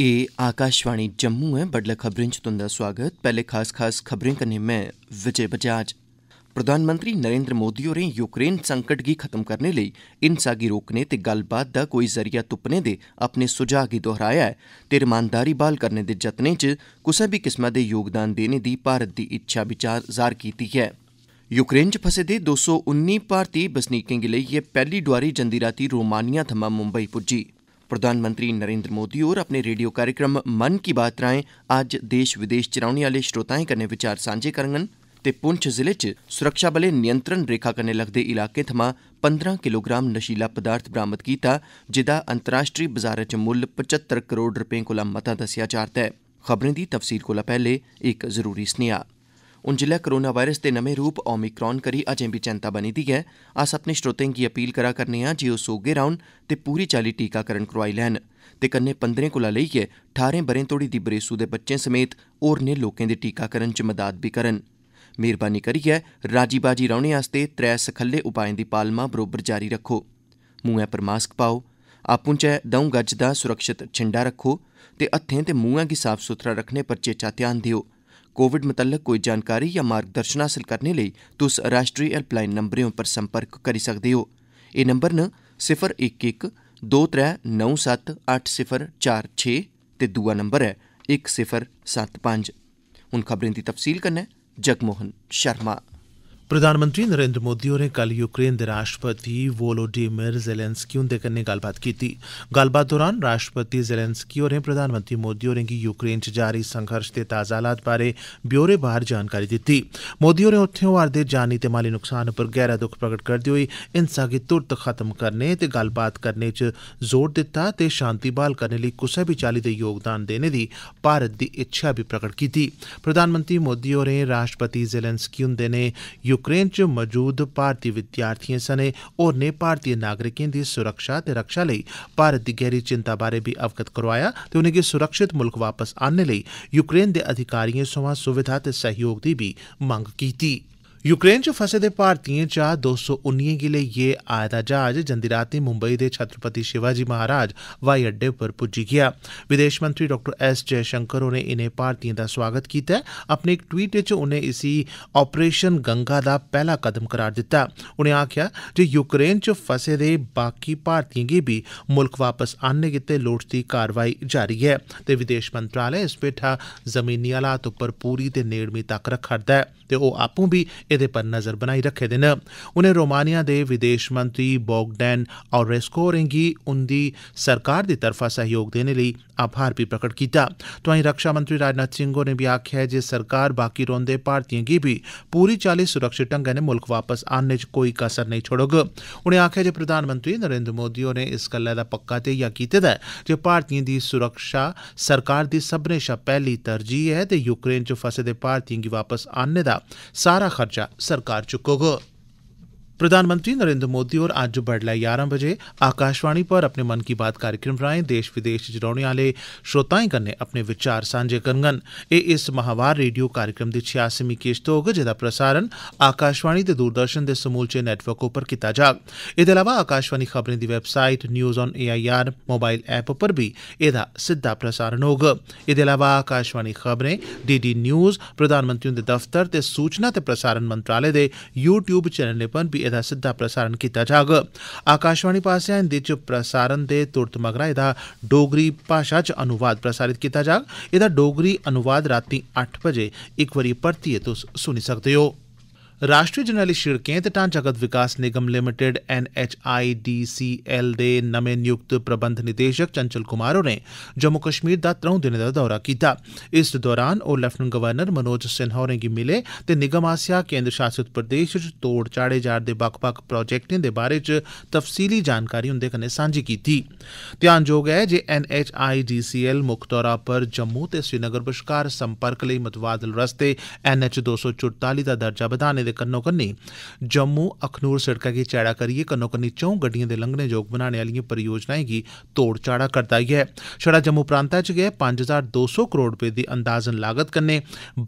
ए आकाशवाणी जम्मू है बडलै खबरें च तुंदा स्वागत पहले खास खास खबरें कन्नै मैं विजय बजाज प्रधानमंत्री नरेंद्र मोदी होरें यूक्रेन संकट गी खत्म करने ले हिंसा गी रोकने ते गल्लबात दा कोई जरिया तुपने दे अपने सुझाव गी दोहराया है ते रमानदारी बाल करने दे जतनें च कुसै बी किस्मै दे योगदान देने दी भारत दी इच्छा विचार जाहिर कीती है यूक्रेन च फसे दे 219 सौ उन्नी भारती बसनीकें गी लेइयै पैहली डोआरी जंदी रातीं रोमानिया थमां मुंबई पुज्जी प्रधानमंत्री नरेन्द्र मोदी होर अपने रेडियो कार्यक्रम मन की बात राएं अज्ज देश विदेश च रौह्ने आह्ले श्रोताएं कन्नै विचार सांझे करङन ते पुंछ जिले च सुरक्षाबलें नियंत्रण रेखा कन्नै लगदे इलाके थमां 15 किलोग्राम नशीला पदार्थ बरामद कीता जेदा अंतर्राष्ट्री बजारै च मुल्ल 75 करोड़ रपें कोला मता दस्सेआ जा'रदा ऐ खबरें दी तफसील कोला पैह्ले एक जरूरी सनेहा हून जेल्लै कोरोना वायरस दे नमें रूप ओमीक्रान करी अजें बी चैंता बनी दी ऐ अस अपने श्रोतें गी अपील करा करने आं जे ओह् सोह्गे रौह्न ते पूरी चाल्ली टीकाकरण करोआई लैन ते कन्नै पंदरें कोला लेइयै ठारें ब'रें तोहड़ी दी बरेसू दे बच्चें समेत होरनें लोकें दे टीकाकरण च मदाद बी करन मेहरबानी करियै राजी बाजी रौह्ने आस्तै त्रै सखल्ले उपाएं दी पालमा बरोबर जारी रक्खो मुंहै पर मास्क पाओ आपूं चै दौं गज दा सुरक्षित छिंडा रक्खो ते हत्थें ते मुंहै गी साफ सुथरा रक्खने पर चेचा ध्यान देओ कोविड मतल्लक कोई जानकारी या मार्गदर्शन हासल करने लेई तुस राश्ट्री हैल्पलाइन नंबरें पर संपर्क करी सकदे ओ एह् नंबर न सिफर इक इक दो त्रै नौ सत्त अट्ठ सिफर चार छे ते दूआ नंबर ऐ इक सिफर सत्त पंज हून खबरें दी तफसील कन्नै जगमोहन शर्मा प्रधानमंत्री नरेन्द्र मोदी होरें कल यूक्रेन दे राष्ट्रपति वोलोडीमिर जेलेंस्की हुंदे कन्नै गल्लबात कीती गल्लबात दौरान राष्ट्रपति जेलेंस्की होरें प्रधानमंत्री मोदी होरें गी यूक्रेन च जारी संघर्ष दे ताजा हालात बारै ब्यौरे बाहर जानकारी दित्ती मोदी होरें उत्थें होआ'रदे जानी ते माली नुकसान पर गैहरा दुख प्रगट करदे होई हिंसा गी तुरत खत्म करने ते गल्लबात करने च जोर दित्ता ते शांति ब्हाल करने लेई कुसै बी चाली दे योगदान देने दी भारत दी इच्छेआ बी प्रगट कीती प्रधानमंत्री मोदी होरें राष्ट्रपति जेलेंस्की हुंदे नै यूक्रेन च मजूद भारतीय विद्यार्थिएं सने होरने भारतीय नागरिकें दी सुरक्षा ते रक्षा लेई भारत दी गैहरी चिंता बारै बी अवगत करोआया ते उनेंगी सुरक्षित मुल्ख वापस आनने लेई यूक्रेन दे अधिकारिएं सोयां सुविधा ते सैह्योग दी बी मंग कीती ऐ यूक्रेन च फसे दे भारतीयें चा दो सौ उन्नियें गी लेइयै आए दा जहाज जंदी रातीं मुंबई दे छत्रपति शिवाजी महाराज ब्हाई अड्डे पर पुज्जी गेआ विदेश मंत्री डॉ एस जयशंकर होरें इनें भारतीयें दा स्वागत कीता अपने इक ट्वीट च उनें इसी आपरेशन गंगा दा पैहला कदम करार दित्ता उनें आखेआ जे यूक्रेन च फसे दे बाकी भारतीयें गी बी मुल्ख वापस आनने गितै लोड़चदी कार्रवाई जारी ऐ ते विदेश मंत्रालय इस भेठा जमीनी हालात उप्पर पूरी ते नेड़मी तक्क रखा'रदा ऐ ते ओह् आपूं बी एह्दे पर नज़र बनाई रक्खे दे न उनें रोमानिया दे विदेश मंत्री बोगडैन ऑरेस्को होरें गी उंदी सरकार दी तरफा सैह्योग देने लेई आभार बी प्रगट कीता तोआई रक्षा मंत्री राजनाथ सिंह होरें बी आखेआ ऐ जे सरकार बाकी रौंह्दे भारतीयें गी बी पूरी चाल्ली सुरक्षित ढंग्गै नै मुल्ख वापस आह्नने च कोई कसर नेईं छोड़ोग उनें आखेआ जे प्रधानमंत्री नरेन्द्र मोदी होरें इस गल्लै दा पक्का ध्येइया कीते दा ऐ जे भारतीयें दी सुरक्षा सरकार दी सब्मनें शा पैह्ली तरजीह ऐ ते यूक्रेन च फसे दे भारतीयें गी वापस आह्नने दा ਦਾ ਸਾਰਾ ਖਰਚਾ ਸਰਕਾਰ ਚੁੱਕੋਗੇ प्रधानमंत्री नरेन्द्र मोदी होर अज्ज बड्डलै ञारां बजे आकाशवाणी पर अपने मन की बात कार्यक्रम राएं देश विदेश च रौहने आले श्रोताएं कन्नै अपने विचार सांझे करङन एह् इस माहवार रेडियो कार्यक्रम दी छियासमीं किश्त होग जेह्दा प्रसारण आकाशवाणी ते दूरदर्शन दे समूलचे नेटवर्क पर कीता जाग एह्दे अलावा आकाशवाणी खबरें दी website news on AIR mobile app पर बी एह्दा सिद्दा प्रसारण होग एह्दे अलावा आकाशवाणी खबरें डीडी न्यूज प्रधानमंत्री हुंदे दफ्तर ते सूचना ते प्रसारण मंत्रालय दे यू ट्यूब चैनलें पर बी एह्दा सिद्दा प्रसारण कीता जाग आकाशवाणी पासेआ हिंदी च प्रसारण दे तुरत मगरा एह्दा डोगरी भाषा च अनुवाद प्रसारित कीता जाग एह्दा डोगरी अनुवाद रातीं अट्ठ बजे इक बारी परतियै तुस सुनी सकदे ओ ਰਾਸ਼ਟਰੀ ਜਰਨੈਲੀ ਸ਼ਿਰਕੇ ਤੇ ਟਾਂਚਾਗਤ ਵਿਕਾਸ ਨਿਗਮ ਲਿਮਟਿਡ ਐਨਐਚਆਈਡੀਸੀਐਲ ਦੇ ਨਵੇਂ ਨਿਯੁਕਤ ਪ੍ਰਬੰਧ ਨਿਦੇਸ਼ਕ ਚੰਚਲ ਕੁਮਾਰ ਹੋਰੇ ਜੰਮੂ ਕਸ਼ਮੀਰ ਦਾ 3 ਦਿਨ ਦਾ ਦੌਰਾ ਕੀਤਾ ਇਸ ਦੌਰਾਨ ਉਹ ਲੈਫਟੀਨੈਂਟ ਗਵਰਨਰ ਮਨੋਜ ਸਿਨਹਾ ਹੋਰੇ ਗੀ ਮਿਲੇ ਤੇ ਨਿਗਮ ਆਸਿਆ ਕੇਂਦਰ ਸ਼ਾਸਿਤ ਪ੍ਰਦੇਸ਼ ਚ ਤੋੜ ਚਾੜੇ ਜਾ ਰਹੇ ਵੱਖ-ਵੱਖ ਪ੍ਰੋਜੈਕਟਾਂ ਦੇ ਬਾਰੇ ਚ ਤਫਸੀਲੀ ਜਾਣਕਾਰੀ ਉਹਦੇ ਕਨੇ ਸਾਂਝੀ ਕੀਤੀ ਧਿਆਨਯੋਗ ਹੈ ਜੇ ਐਨਐਚਆਈਡੀਸੀਐਲ ਮੁੱਖ ਤੌਰ ਪਰ ਜੰਮੂ ਤੇ ਸ੍ਰੀਨਗਰ ਵਿਚਕਾਰ ਸੰਪਰਕ ਲਈ ਮਤਵਾਦਲ ਰਸਤੇ ਐਨਐਚ 244 ਦਾ ਦਰਜਾ ਵਧਾਉਣ ਬਣਾਉਣੇ ਦੇ ਕੰਨੋ ਕੰਨੀ ਜੰਮੂ ਅਖਨੂਰ ਸੜਕਾਂ ਕੀ ਚੜਾ ਕਰੀਏ ਕੰਨੋ ਕੰਨੀ ਚੌਂ ਗੱਡੀਆਂ ਦੇ ਲੰਘਣੇ ਜੋਗ ਬਣਾਉਣੇ ਵਾਲੀਆਂ ਕੀ ਤੋੜ ਚਾੜਾ ਕਰਦਾ ਹੈ ਛੜਾ ਜੰਮੂ ਪ੍ਰਾਂਤ ਚ ਗਏ 5200 ਕਰੋੜ ਰੁਪਏ ਦੀ ਅੰਦਾਜ਼ਨ ਲਾਗਤ ਕੰਨੇ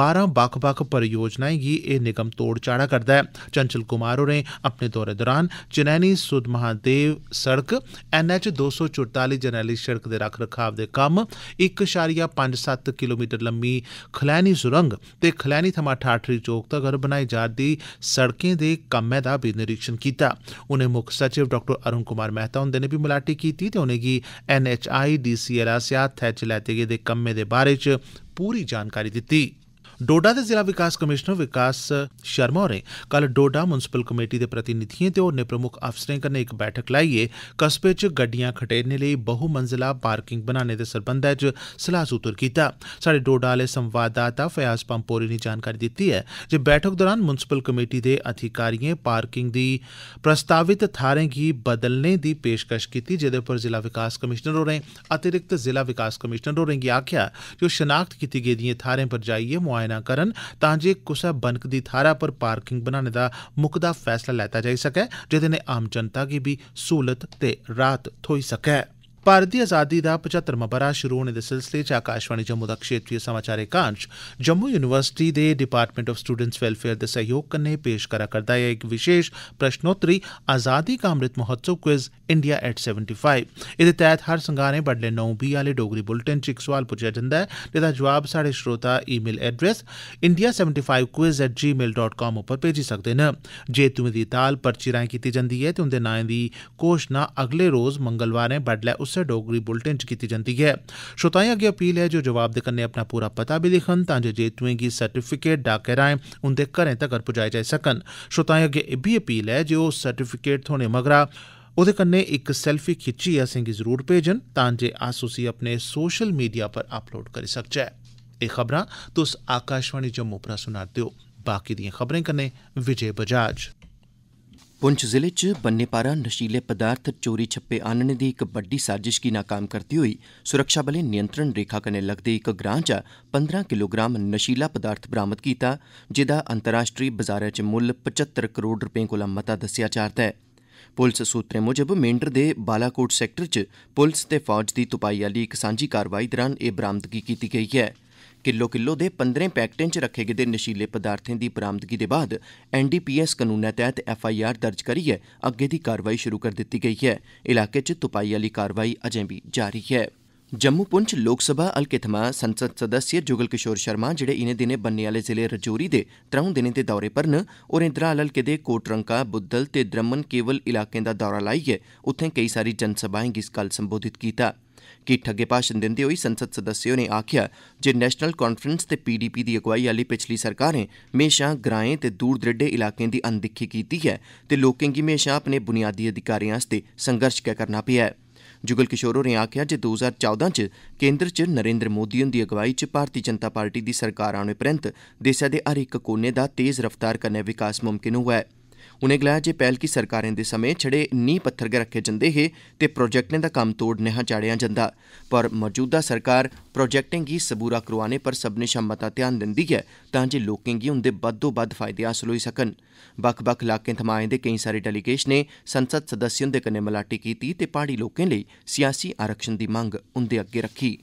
12 ਬੱਖ ਬੱਖ ਪਰਯੋਜਨਾਵਾਂ ਕੀ ਇਹ ਨਿਗਮ ਤੋੜ ਚਾੜਾ ਕਰਦਾ ਹੈ ਚੰਚਲ ਕੁਮਾਰ ਹੋਰੇ ਆਪਣੇ ਦੌਰੇ ਦੌਰਾਨ ਚਨੈਨੀ ਸੁਧ ਮਹਾਦੇਵ ਸੜਕ ਐਨਐਚ 244 ਜਨੈਲੀ ਸੜਕ ਦੇ ਰੱਖ ਰਖਾਵ ਦੇ ਕੰਮ 1.57 ਕਿਲੋਮੀਟਰ ਲੰਮੀ ਖਲੈਨੀ ਸੁਰੰਗ ਤੇ ਖਲੈਨੀ ਥਮਾ ਠਾਠਰੀ ਚੌਕ ਤੱਕ ਬਣਾਈ ਜਾ ਰਹੀ दी सड़कें दे कम्मै दा बी निरीक्षण कीता उनें मुक्ख सचिव डाक्टर अरूण कुमार मेहता हुंदे नै बी मलाटी कीती ते उनेंगी एनएचआईडीसीएल आसेआ हत्थै च लैते गेदे कम्में दे बारै च पूरी जानकारी दित्ती डोडा दे जिला विकास कमिशनर विकास शर्मा होरें कल डोडा म्युनिसिपल कमेटी दे प्रतिनिधिएं ते होरनें प्रमुख अफसरें कन्नै इक बैठक लाइयै कस्बे च गड्डियां खडेरने लेई बहुमंजला पार्किंग बनाने दे सरबंधै च सलाह सूत्र कीता स्हाड़े डोडा आह्ले संवाददाता फयाज पम्पोरी ने जानकारी दित्ती ऐ जे बैठक दौरान म्युनिसिपल कमेटी दे अधिकारिएं पार्किंग दी प्रस्तावित थाहरें गी बदलने दी पेशकश कीती जेह्दे पर जिला विकास कमिशनर होरें अतिरिक्त जिला विकास कमिशनर होरें गी आखेआ जे ओह् शनाख्त कीती गेदिएं थाहरें पर जाइयै मुआयना ਨਾ ਕਰਨ ਤਾਂ ਜੇ ਕੁਸਾ ਬਨਕ ਦੀ ਥਾਰਾ ਪਰ ਪਾਰਕਿੰਗ ਬਣਾਉਣ ਦਾ ਮੁਕਦਾ ਫੈਸਲਾ ਲੈਤਾ ਜਾ ਸਕੇ ਜਿਹਦੇ ਨੇ ਆਮ ਜਨਤਾ ਕੀ ਵੀ ਸਹੂਲਤ ਤੇ ਰਾਤ ਥੋਈ ਸਕੇ भारत दी अजादी दा पचत्तरमां ब'रा शुरू होने दे सिलसिले च आकाशवाणी जम्मू दा क्षेत्रीय समाचार एकांश जम्मू यूनिवर्सिटी दे डिपार्टमेंट ऑफ स्टूडेंट्स वेलफेयर दे सैह्योग कन्नै पेश करा करदा ऐ इक विशेष प्रश्नोत्तरी आजादी ka Amrit Mahotsav quiz India at seventy five एह्दे तैह्त हर संगारें बडलै नौ बीह् आह्ले डोगरी बुलेटिन च इक सोआल पुच्छेआ जंदा ऐ जेह्दा जवाब साढ़े श्रोता email address India seventy five quiz at Gmail dot com उप्पर भेजी सकदे न जेतुएं दी ताल पर्ची राएं कीती जंदी ऐ ते उंदे नाएं दी घोषणा अगले रोज मंगलवारें बडलै उस वैबसाइट डोगरी बुलेटिन च कीती जंदी ऐ श्रोताएं अग्गे अपील ऐ जे जवाब दे कन्नै अपना पूरा पता बी लिखन तां जे जेतुएं गी सर्टिफिकेट डाके राएं उंदे घरें तगर पुजाए जाई सकन श्रोताएं अग्गे इब्बी अपील ऐ जे ओह् सर्टिफिकेट थ्होने मगरा ओह्दे कन्नै इक सेल्फी खिच्चियै असेंगी जरूर भेजन तां जे अस उसी अपने सोशल मीडिया पर अपलोड करी सकचै एह् खबरां तुस आकाशवाणी जम्मू परा सुना'रदे ओ बाकी दिएं खबरें कन्नै विजय बजाज पुंछ जिले च बन्ने पारा नशीले पदार्थ चोरी छप्पे आह्नने दी इक बड्डी साजिश गी नाकाम करदे होई सुरक्षाबलें नियंत्रण रेखा कन्नै लगदे इक ग्रां चा पंदरां किलोग्राम नशीला पदार्थ बरामद कीता जेह्दा अंतर्राष्ट्री बजारै च मुल्ल पचत्तर करोड़ रपें कोला मता दस्सेआ जा'रदा ऐ पुलस सूत्तरें मुजब मेंढर दे बालाकोट सैक्टर च पुलस ते फौज दी तुपाई आह्ली इक सांझी कार्रवाई दौरान एह् बरामदगी कीती गेई ऐं ਕਿਲੋ ਕਿਲੋ ਦੇ 15 ਪੈਕਟਾਂ 'ਚ ਰੱਖੇ ਗਏ ਦੇ ਨਸ਼ੀਲੇ ਪਦਾਰਥਾਂ ਦੀ ਬਰਾਮਦਗੀ ਦੇ ਬਾਅਦ ਐਨਡੀਪੀਐਸ ਕਾਨੂੰਨਾਂ ਤਹਿਤ ਐਫਆਈਆਰ ਦਰਜ ਕਰੀ ਹੈ ਅੱਗੇ ਦੀ ਕਾਰਵਾਈ ਸ਼ੁਰੂ ਕਰ ਦਿੱਤੀ ਗਈ ਹੈ ਇਲਾਕੇ 'ਚ ਤੁਪਾਈ ਵਾਲੀ ਕਾਰਵਾਈ ਅਜੇ ਵੀ ਜਾਰੀ ਹੈ ਜੰਮੂ ਪੁੰਛ ਲੋਕ ਸਭਾ ਹਲਕੇਥਮਾ ਸੰਸਦ ਸਦਸਯ ਜੁਗਲ ਕਿਸ਼ੋਰ ਸ਼ਰਮਾ ਜਿਹੜੇ ਇਨੇ ਦਿਨੇ ਬੰਨੇ ਵਾਲੇ ਜ਼ਿਲ੍ਹੇ ਰਜੋਰੀ ਦੇ ਤਰਾਉਂ ਦਿਨੇ ਦੇ ਦੌਰੇ ਪਰ ਨ ਔਰ ਇੰਦਰਾ ਹਲਕੇ ਦੇ ਕੋਟਰੰਕਾ ਬੁੱਦਲ ਤੇ ਦਰਮਨ ਕੇਵਲ ਇਲਾਕੇ ਦਾ ਦੌਰਾ ਲਾਈਏ ਉਥੇ ਕਈ ਸਾਰੀ ਜਨ ਸਭਾਵਾਂ ਇਸ ਗੱਲ ਸੰਬੋਧਿਤ ਕੀਤਾ ਕਿੱਠ ਠੱਗੇ ਭਾਸ਼ਣ ਦਿੰਦੇ ਹੋਈ ਸੰਸਦ ਸਦੱਸਿਓ ਨੇ ਆਖਿਆ ਜੇ ਨੈਸ਼ਨਲ ਕਾਨਫਰੰਸ ਤੇ ਪੀਡੀਪੀ ਦੀ ਅਗਵਾਈ ਵਾਲੀ ਪਿਛਲੀ ਸਰਕਾਰ ਨੇ ਮੇਸ਼ਾ ਗ੍ਰਾਂਏ ਤੇ ਦੂਰ ਦਰੇਡੇ ਇਲਾਕਿਆਂ ਦੀ ਅਣਦੇਖੀ ਕੀਤੀ ਹੈ ਤੇ ਲੋਕਾਂ ਕੀ ਮੇਸ਼ਾ ਆਪਣੇ ਬੁਨਿਆਦੀ ਅਧਿਕਾਰਾਂ ਵਾਸਤੇ ਸੰਘਰਸ਼ ਕਿਆ ਕਰਨਾ ਪਿਆ ਹੈ ਜੁਗਲ ਕਿਸ਼ੋਰੋ ਨੇ ਆਖਿਆ ਜੇ 2014 ਚ ਕੇਂਦਰ ਚ ਨਰਿੰਦਰ ਮੋਦੀ ਦੀ ਅਗਵਾਈ ਚ ਭਾਰਤੀ ਜਨਤਾ ਪਾਰਟੀ ਦੀ ਸਰਕਾਰ ਆਉਣੇ ਪ੍ਰਿੰਤ ਦੇਸ਼ ਦੇ ਹਰ ਇੱਕ ਕੋਨੇ ਦਾ ਤੇਜ਼ ਰਫ਼ਤਾਰ ਕਰਨੇ ਵਿਕਾਸ ਮੁਮਕਿਨ ਹੋਇਆ ਹੈ उनें गलाया जे पैहलकी सरकारें दे समें छड़े नींह पत्थर गै रक्खे जंदे हे ते प्रोजेक्टें दा कम्म तोड़ नेहा चाढ़ेआ जंदा पर मौजूदा सरकार प्रोजेक्टें गी सबूरा करोआने पर सब्मनें शा मता ध्यान दिंदी ऐ तांजे लोकें गी उंदे बद्धोबद्ध फायदे हासल होई सकन बक्ख बक्ख इलाकें थमां आए दे केई सारे डेलीगेशनें संसद सदस्य हुंदे कन्नै मलाटी कीती ते प्हाड़ी लोकें लेई सियासी आरक्षण दी मंग उंदे अग्गे रक्खी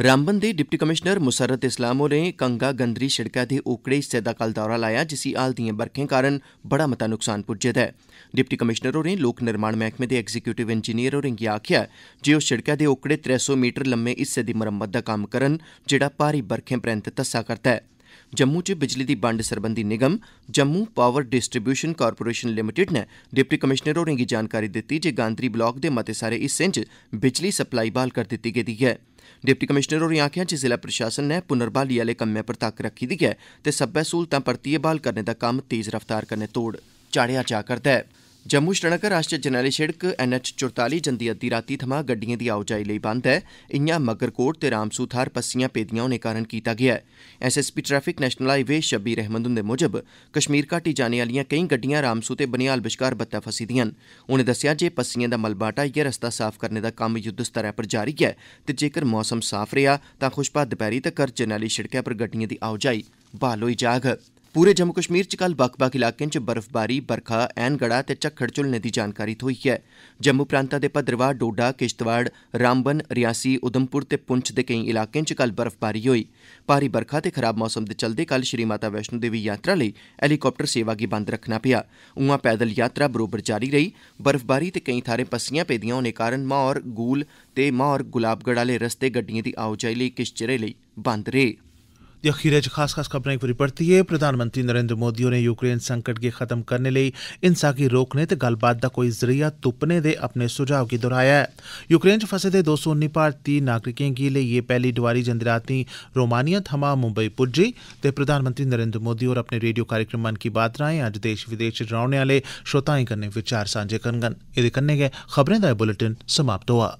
रामबन दे डिप्टी कमिशनर मुसर्रत इस्लाम होरें कंगा गंदरी सिड़कै दे ओकड़े हिस्से दा कल दौरा लाया जिसी हाल दिएं बरखें कारण बड़ा मता नुक्सान पुज्जे दा ऐ डिप्टी कमिशनर होरें लोक निर्माण मैह्कमे दे एग्जीक्यूटिव इंजीनियर होरें गी आखेआ जे ओह् सिड़कै दे ओकड़े त्रै सौ मीटर लम्मे हिस्से दी मरम्मत दा कम्म करन जेहड़ा भारी बरखें परैन्त धस्सा करदा ऐ जम्मू च बिजली दी बंड सरबंधी निगम Jammu power distribution corporation limited नै डिप्टी कमिशनर होरें गी जानकारी दित्ती जे गांदरी ब्लाक दे मते सारे हिस्सें च बिजली सप्लाई ब्हाल करी दित्ती गेदी ऐ डिप्टी कमिशनर होरें आखेआ जे जिला प्रशासन नै पुनर ब्हाली आह्ले कम्मै पर तक्क रक्खी दी ऐ ते सब्बै स्हूलतां परतियै ब्हाल करने दा कम्म तेज रफ्तार कन्नै तोड़ चाढ़ेआ जा'रदा ऐ जम्मू श्रीनगर राष्ट्रीय जरनैली सिड़क एनएच चौताली जंदी अद्धी रातीं थमां गड्डिएं दी आओजाई लेई बंद ऐ इआं मगरकोट ते रामसू थाहर पस्सियां पेदियां होने कारण कीता गेआ ऐ SSP traffic national highway Shabbir Ahmad हुंदे मुजब कश्मीर घाटी जाने आह्लियां केई गड्डियां रामसू ते बनिहाल बश्कार बत्ता फसी दियां न उनें दस्सेआ जे पस्सियें दा मलबा हटाइयै रस्ता साफ करने दा कम्म युद्ध स्तरै पर जारी ऐ ते जेकर मौसम साफ रेआ तां खुशबा दपैह्री तक्कर जरनैली सिड़कै पर गड्डिएं दी आओजाई ब्हाल होई जाग पूरे जम्मू कश्मीर च कल बक्ख बक्ख इलाकें च बर्फबारी बरखा ऐनगड़ा ते झक्खड़ झुल्लने दी जानकारी थ्होई ऐ जम्मू प्रांता दे भद्रवाह डोडा किश्तवाड़ रामबन रियासी उधमपुर ते पुंछ दे केई इलाकें च कल बर्फबारी होई भारी बरखा ते खराब मौसम दे चलदे कल श्री माता वैष्णो देवी यात्रा लेई हैलीकाप्टर सेवा गी बंद रक्खना पेआ उआं पैदल यात्रा बरोबर जारी रेई बर्फबारी ते केई थाहरें पस्सियां पेदियां होने कारण माहौर गूल ते माहौर गुलाबगढ़ आह्ले रस्ते गड्डिएं दी आओजाई लेई किश चिरै लेई बंद रेह् ਦੇ ਅਖੀਰੇ ਚ ਖਾਸ ਖਾਸ ਖਬਰਾਂ ਇੱਕ ਵਾਰੀ ਪੜਤੀ ਹੈ ਪ੍ਰਧਾਨ ਮੰਤਰੀ ਨਰਿੰਦਰ ਮੋਦੀ ਹੋਰੇ ਯੂਕਰੇਨ ਸੰਕਟ ਕੇ ਖਤਮ ਕਰਨ ਲਈ ਇਨਸਾਕੀ ਰੋਕਨੇ ਤੇ ਗੱਲਬਾਤ ਦਾ ਕੋਈ ਜ਼ਰੀਆ ਤੁਪਨੇ ਦੇ ਆਪਣੇ ਸੁਝਾਅ ਕੀ ਦੁਹਰਾਇਆ ਯੂਕਰੇਨ ਚ ਫਸੇ ਦੇ 219 ਭਾਰਤੀ ਨਾਗਰਿਕਾਂ ਕੀ ਲਈ ਇਹ ਪਹਿਲੀ ਦਿਵਾਰੀ ਜੰਦਰਾਤੀ ਰੋਮਾਨੀਆ ਥਮਾ ਮੁੰਬਈ ਪੁੱਜੀ ਤੇ ਪ੍ਰਧਾਨ ਮੰਤਰੀ ਨਰਿੰਦਰ ਮੋਦੀ ਹੋਰ ਆਪਣੇ ਰੇਡੀਓ ਕਾਰਜਕ੍ਰਮ ਮਨ ਕੀ ਬਾਤ ਰਾਏ ਅੱਜ ਦੇਸ਼ ਵਿਦੇਸ਼ ਚ ਰਹਾਉਣੇ ਵਾਲੇ ਸ਼ੋਤਾਈ ਕਰਨੇ ਵਿਚਾਰ ਸਾਂਝੇ ਕਰਨਗਨ ਇਹਦੇ ਕੰਨੇ ਗਏ ਖਬਰਾਂ ਦਾ ਬੁਲੇਟਿਨ ਸਮਾਪਤ ਹੋਆ